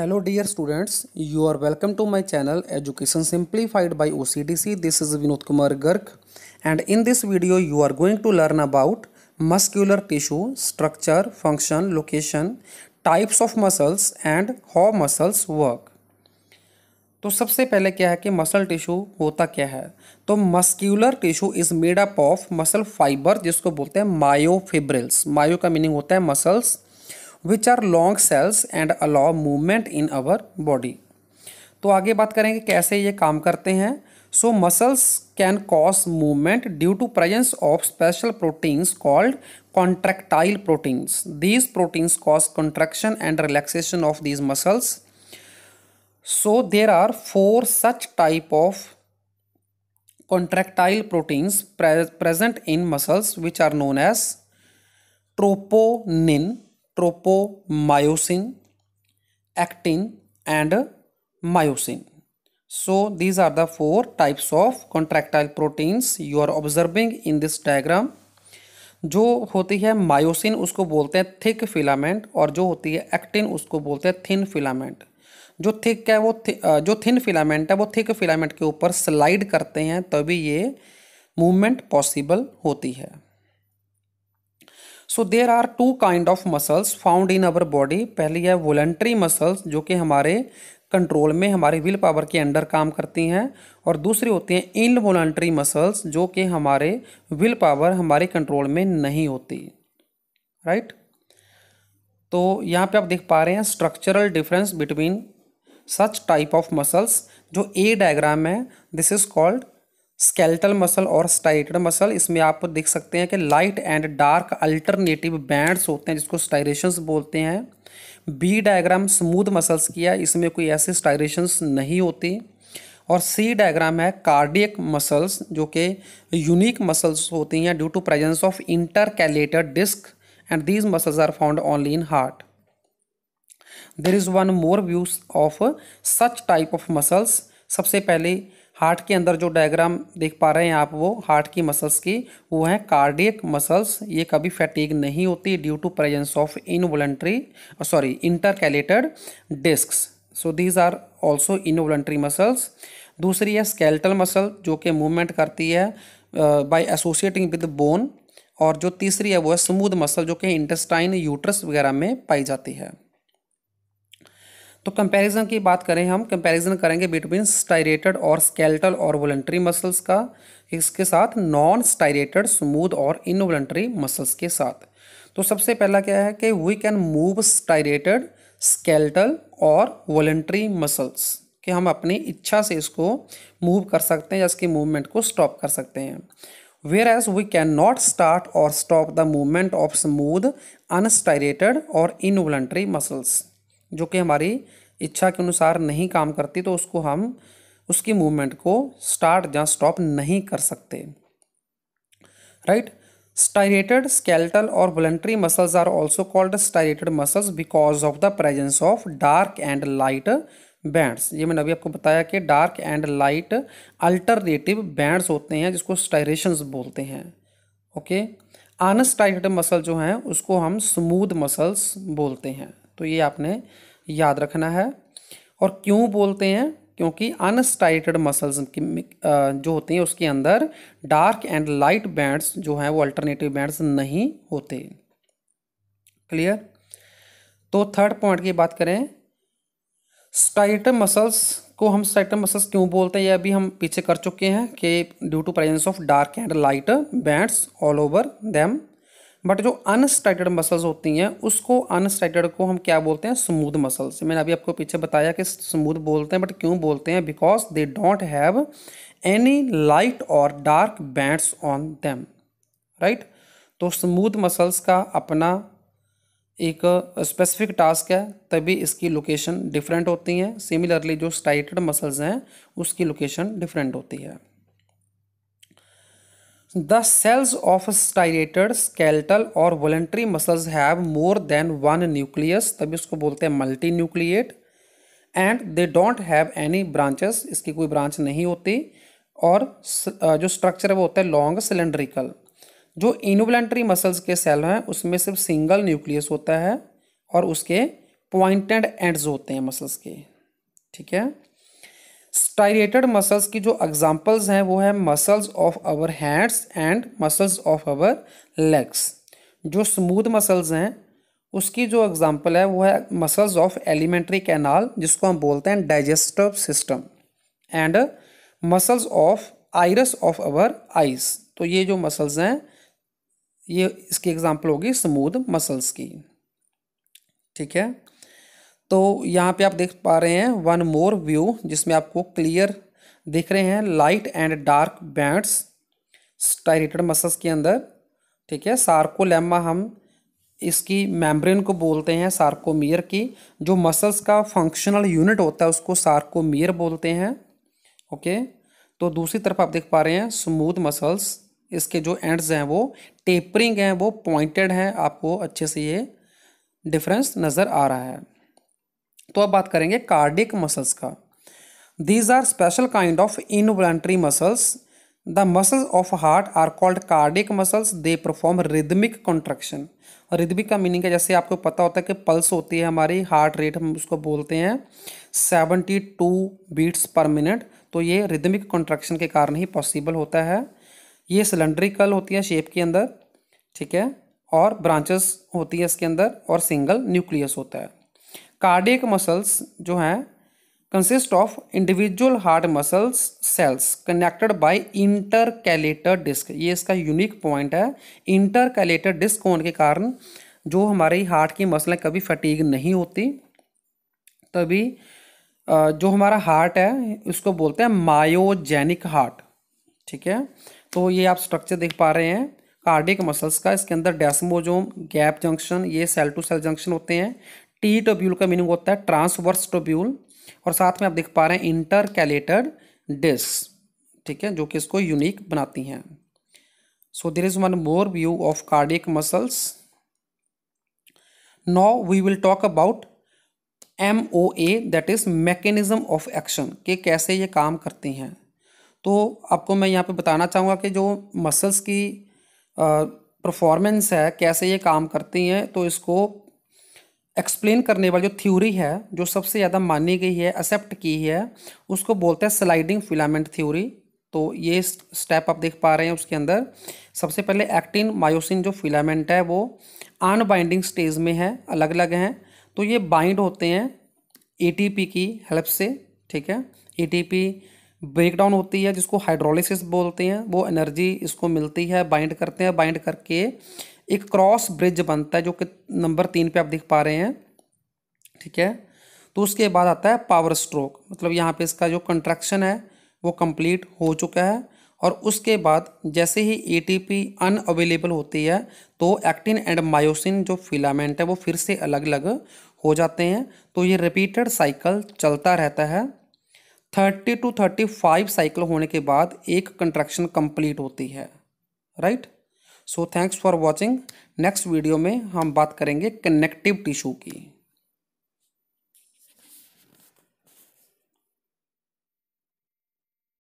Hello dear students you are welcome to my channel education simplified by OCDC this is Vinod Kumar Garg and in this video you are going to learn about muscular tissue structure function location types of muscles and how muscles work तो सबसे पहले क्या है कि muscle tissue होता क्या है तो muscular tissue is made up of muscle fiber जिसको बोलते हैं मायोफिब्रिल्स माओ का मीनिंग होता है muscles which are long cells and allow movement in our body तो आगे बात करेंगे कैसे ये काम करते हैं so muscles can cause movement due to presence of special proteins called contractile proteins these proteins cause contraction and relaxation of these muscles so there are four such type of contractile proteins present in muscles which are known as troponin tropomyosin, actin and myosin. So these are the four types of contractile proteins you are observing in this diagram. जो होती है myosin उसको बोलते हैं thick filament और जो होती है एक्टिन उसको बोलते हैं थिन फिलामेंट जो थिक है वो थि, जो थिन फिलामेंट है वो थिक फिलामेंट के ऊपर स्लाइड करते हैं तभी ये मूवमेंट पॉसिबल होती है so there are two kind of muscles found in our body पहली है वॉलेंट्री मसल्स जो कि हमारे कंट्रोल में हमारे विल पावर के अंडर काम करती हैं और दूसरी होती हैं इन वॉलेंट्री मसल्स जो कि हमारे विल पावर हमारे कंट्रोल में नहीं होती राइट right? तो यहाँ पे आप देख पा रहे हैं structural difference between such type of muscles जो ए डायग्राम है this is called skeletal muscle और स्टाइटेड मसल इसमें आप देख सकते हैं कि light and dark alternative bands होते हैं जिसको स्टाइरेशंस बोलते हैं बी डायग्राम स्मूथ मसल्स की है इसमें कोई ऐसे स्टाइरेशंस नहीं होती और सी डायग्राम है कार्डियक मसल्स जो कि यूनिक मसल्स होती हैं due to presence of intercalated disc and these muscles are found only in heart there is one more views of such type of muscles सबसे पहले हार्ट के अंदर जो डायग्राम देख पा रहे हैं आप वो हार्ट की मसल्स की वो है कार्डियक मसल्स ये कभी फैटिग नहीं होती due to presence of involuntary sorry intercalated disc so these are also involuntary muscles दूसरी है स्केल्टल मसल जो कि मूवमेंट करती है बाय एसोसिएटिंग विद बोन और जो तीसरी है वो है स्मूद मसल जो कि इंटेस्टाइन यूट्रस वगैरह में पाई जाती है तो कंपैरिजन की बात करें हम कंपैरिजन करेंगे बिटवीन स्टाइरेटेड और स्केल्टल और वोलेंट्री मसल्स का इसके साथ नॉन स्टाइरेटेड स्मूथ और इनवोलेंट्री मसल्स के साथ तो सबसे पहला क्या है कि we can move striated skeletal और वोलेंट्री मसल्स कि हम अपनी इच्छा से इसको मूव कर सकते हैं या इसके मूवमेंट को स्टॉप कर सकते हैं whereas we can not start और stop the movement of smooth unstriated और इनवोलेंट्री मसल्स जो कि हमारी इच्छा के अनुसार नहीं काम करती तो उसको हम उसकी मूवमेंट को स्टार्ट या स्टॉप नहीं कर सकते राइट स्टाइरेटेड स्केल्टल और voluntary muscles are also called striated muscles because of the presence of dark and light bands ये मैंने अभी आपको बताया कि dark and light alternative bands होते हैं जिसको स्टाइरेशन बोलते हैं ओके अनस्टाइरेटेड मसल जो हैं उसको हम स्मूद मसल्स बोलते हैं तो ये आपने याद रखना है और क्यों बोलते हैं क्योंकि अनस्टाइटेड मसल्स जो होते हैं उसके अंदर डार्क एंड लाइट बैंड्स जो हैं वो अल्टरनेटिव बैंड्स नहीं होते क्लियर तो थर्ड पॉइंट की बात करें स्टाइटम मसल्स को हम स्टाइटम मसल्स क्यों बोलते हैं ये अभी हम पीछे कर चुके हैं कि due to presence of dark and light bands all over them but जो अनस्ट्रेटेड मसल्स होती हैं उसको अनस्ट्रेटेड को हम क्या बोलते हैं स्मूथ मसल्स मैंने अभी आपको पीछे बताया कि स्मूथ बोलते हैं बट क्यों बोलते हैं because they don't have any light और dark bands on them right तो स्मूथ मसल्स का अपना एक स्पेसिफिक टास्क है तभी इसकी लोकेशन डिफरेंट होती हैं सिमिलरली जो स्टाइटेड मसल्स हैं उसकी लोकेशन डिफरेंट होती है the cells of striated skeletal और voluntary muscles have more than one nucleus तभी उसको बोलते हैं multi nucleate and they don't have any branches इसकी कोई ब्रांच नहीं होती और जो स्ट्रक्चर है वो होता है लॉन्ग सिलेंड्रिकल जो इनवलेंट्री मसल्स के सेल हैं उसमें सिर्फ सिंगल न्यूक्लियस होता है और उसके पॉइंटेड एंड्स होते हैं मसल्स के ठीक है स्टाइरेटेड मसल्स की जो एग्जांपल्स हैं वो है muscles of our hands and muscles of our legs जो स्मूथ मसल्स हैं उसकी जो एग्जांपल है वो है मसल्स ऑफ एलिमेंट्री कैनाल जिसको हम बोलते हैं digestive system and muscles of iris of our eyes तो ये जो मसल्स हैं ये इसकी एग्जांपल होगी स्मूथ मसल्स की ठीक है तो यहाँ पे आप देख पा रहे हैं वन मोर व्यू जिसमें आपको क्लियर दिख रहे हैं light and dark bands striated muscles के अंदर ठीक है सार्कोलेमा हम इसकी मेम्ब्रेन को बोलते हैं सार्कोमियर की जो मसल्स का फंक्शनल यूनिट होता है उसको सार्कोमियर बोलते हैं ओके तो दूसरी तरफ आप देख पा रहे हैं स्मूथ मसल्स इसके जो एंड्स हैं वो टेपरिंग हैं वो पॉइंटेड हैं आपको अच्छे से ये डिफरेंस नज़र आ रहा है तो अब बात करेंगे कार्डिक मसल्स का these are special kind of involuntary muscles the muscles of heart are called cardiac muscles they perform rhythmic contraction rhythmic का मीनिंग है जैसे आपको पता होता है कि पल्स होती है हमारी हार्ट रेट हम उसको बोलते हैं seventy two beats per minute तो ये रिदमिक कॉन्ट्रेक्शन के कारण ही पॉसिबल होता है ये सिलेंड्रिकल होती है शेप के अंदर ठीक है और ब्रांचेस होती है इसके अंदर और सिंगल न्यूक्लियस होता है कार्डिक मसल्स जो हैं consist of individual heart muscles cells connected by intercalated disc ये इसका यूनिक पॉइंट है इंटरकैलेटर डिस्क होने के कारण जो हमारी हार्ट की मसलें कभी फटीग नहीं होती तभी जो हमारा हार्ट है उसको बोलते हैं मायोजेनिक हार्ट ठीक है तो ये आप स्ट्रक्चर देख पा रहे हैं कार्डिक मसल्स का इसके अंदर डेस्मोजोम गैप जंक्शन ये सेल टू सेल जंक्शन होते हैं टी टोब्यूल का मीनिंग होता है ट्रांसवर्स टोब्यूल और साथ में आप देख पा रहे हैं इंटरकैलेटेड डिस्क ठीक है जो कि इसको यूनिक बनाती हैं so there is one more view of cardiac muscles now we will talk about M O A that is mechanism of action के कैसे ये काम करती हैं तो आपको मैं यहाँ पे बताना चाहूँगा कि जो मसल्स की परफॉर्मेंस है कैसे ये काम करती हैं तो इसको एक्सप्लेन करने वाली जो थ्योरी है जो सबसे ज़्यादा मानी गई है एक्सेप्ट की है उसको बोलते हैं स्लाइडिंग फिलामेंट थ्योरी तो ये स्टेप आप देख पा रहे हैं उसके अंदर सबसे पहले एक्टिन मायोसिन जो फिलामेंट है वो अनबाइंडिंग स्टेज में है अलग अलग हैं तो ये बाइंड होते हैं एटीपी की हेल्प से ठीक है एटीपी ब्रेकडाउन होती है जिसको हाइड्रोलिसिस बोलते हैं वो एनर्जी इसको मिलती है बाइंड करते हैं बाइंड करके एक क्रॉस ब्रिज बनता है जो कि नंबर तीन पे आप देख पा रहे हैं ठीक है तो उसके बाद आता है पावर स्ट्रोक मतलब यहाँ पे इसका जो कंट्रैक्शन है वो कंप्लीट हो चुका है और उसके बाद जैसे ही एटीपी अनअवेलेबल होती है तो एक्टिन एंड मायोसिन जो फिलामेंट है वो फिर से अलग अलग हो जाते हैं तो ये रिपीटेड साइकिल चलता रहता है thirty two thirty five cycle होने के बाद एक कंट्रैक्शन कंप्लीट होती है right so thanks for watching next video में हम बात करेंगे कनेक्टिव टिश्यू की